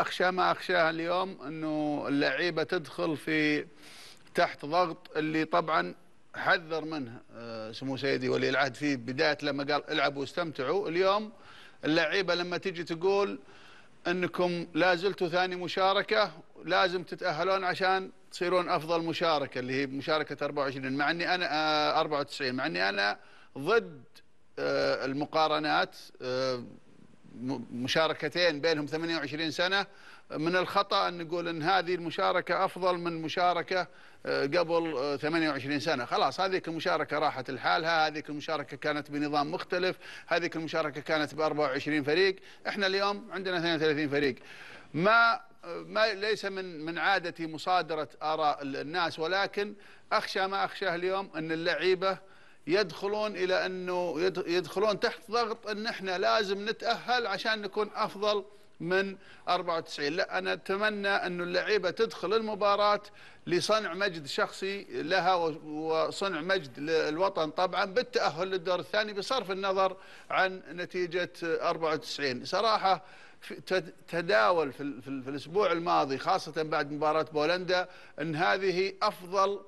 اخشى ما اخشاه اليوم انه اللعيبه تدخل في تحت ضغط اللي طبعا حذر منه آه، سمو سيدي ولي العهد في بدايه لما قال العبوا واستمتعوا اليوم اللعيبه لما تجي تقول انكم لا زلتوا ثاني مشاركه لازم تتاهلون عشان تصيرون افضل مشاركه اللي هي مشاركه 24 مع اني انا 94 آه، مع اني انا ضد آه، المقارنات مشاركتين بينهم 28 سنة من الخطأ أن نقول أن هذه المشاركة أفضل من مشاركة آه، قبل 28 آه، سنة خلاص هذيك المشاركة راحت لحالها هذيك المشاركة كانت بنظام مختلف هذيك المشاركة كانت ب 24 فريق احنا اليوم عندنا 32 فريق ما آه، ما ليس من من عادتي مصادرة آراء الناس ولكن أخشى ما أخشاه اليوم أن اللعيبة يدخلون الى انه يدخلون تحت ضغط ان احنا لازم نتاهل عشان نكون افضل من 94 لا انا اتمنى انه اللعيبه تدخل المباراه لصنع مجد شخصي لها وصنع مجد للوطن طبعا بالتاهل للدور الثاني بصرف النظر عن نتيجه 94 صراحه تداول في, في الاسبوع الماضي خاصه بعد مباراه بولندا ان هذه افضل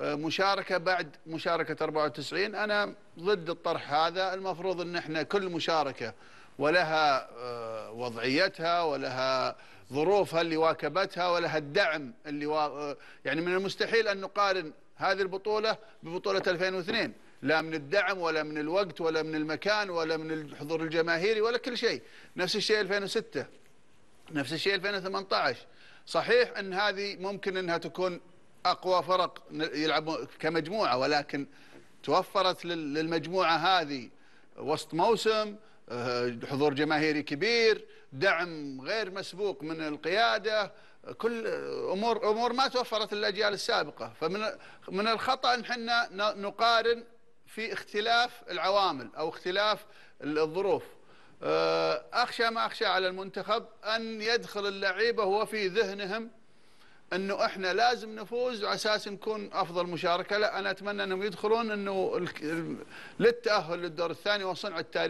مشاركة بعد مشاركة 94 أنا ضد الطرح هذا المفروض أن احنا كل مشاركة ولها آه، وضعيتها ولها ظروفها اللي واكبتها ولها الدعم اللي و... آه، يعني من المستحيل أن نقارن هذه البطولة ببطولة 2002 لا من الدعم ولا من الوقت ولا من المكان ولا من الحضور الجماهيري ولا كل شيء نفس الشيء 2006 نفس الشيء 2018 صحيح أن هذه ممكن أنها تكون اقوى فرق يلعبون كمجموعه ولكن توفرت للمجموعه هذه وسط موسم آه، حضور جماهيري كبير دعم غير مسبوق من القياده كل امور امور ما توفرت الاجيال السابقه فمن من الخطا ان احنا نقارن في اختلاف العوامل او اختلاف الظروف آه، اخشى ما اخشى على المنتخب ان يدخل اللعيبه هو في ذهنهم انه احنا لازم نفوز على اساس نكون افضل مشاركه لا انا اتمنى انهم يدخلون انه للتاهل للدور الثاني وصنع التاريخ